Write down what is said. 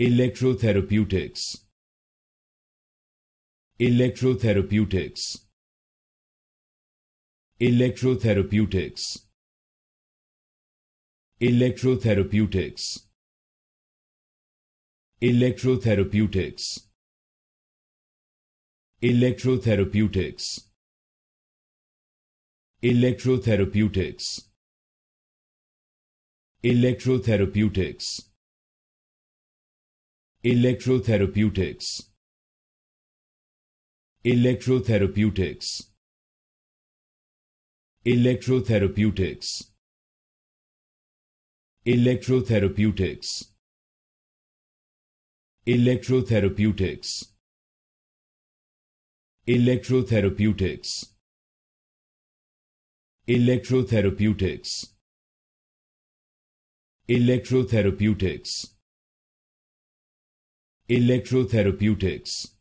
Electrotherapeutics Electrotherapeutics Electrotherapeutics Electrotherapeutics Electrotherapeutics Electrotherapeutics Electrotherapeutics Electrotherapeutics Electrotherapeutics Electrotherapeutics Electrotherapeutics Electrotherapeutics Electrotherapeutics Electrotherapeutics Electrotherapeutics Electrotherapeutics electrotherapeutics